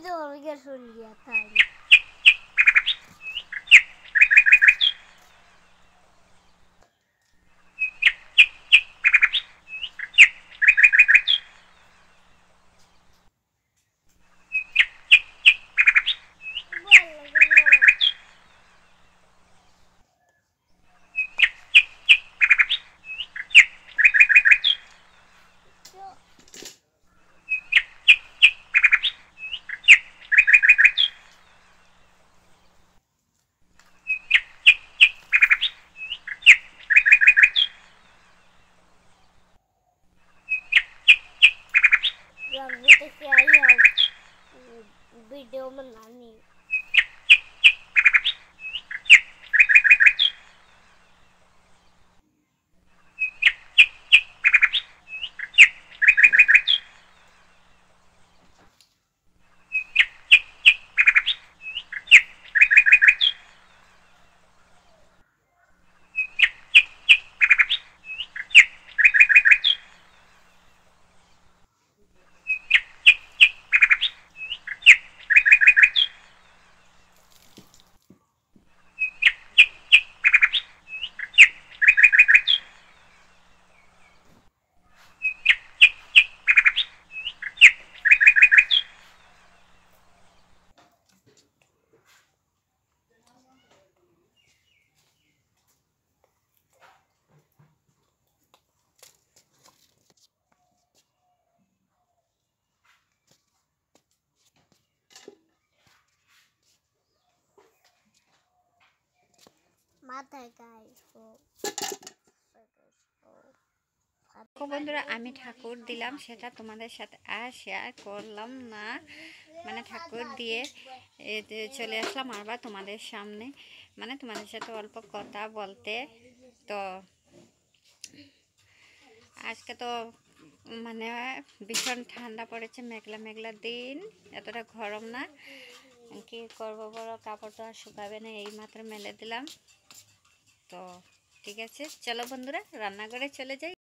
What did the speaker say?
увидела в Гершулье तो प्यारी वीडियो बनानी বন্ধুরা আমি ঠাকুর দিলাম সেটা তোমাদের সাথে আর শেয়ার করলাম না মানে ঠাকুর দিয়ে চলে আসলাম আবার তোমাদের সামনে মানে তোমাদের সাথে অল্প কথা বলতে তো আজকে তো মানে ভীষণ ঠান্ডা পড়েছে মেঘলা মেঘলা দিন এতটা গরম না কি করবো বলো কাপড়টা শুকাবে না এই মাত্র মেলে দিলাম তো ঠিক আছে চলো বন্ধুরা রান্নাঘরে চলে যাই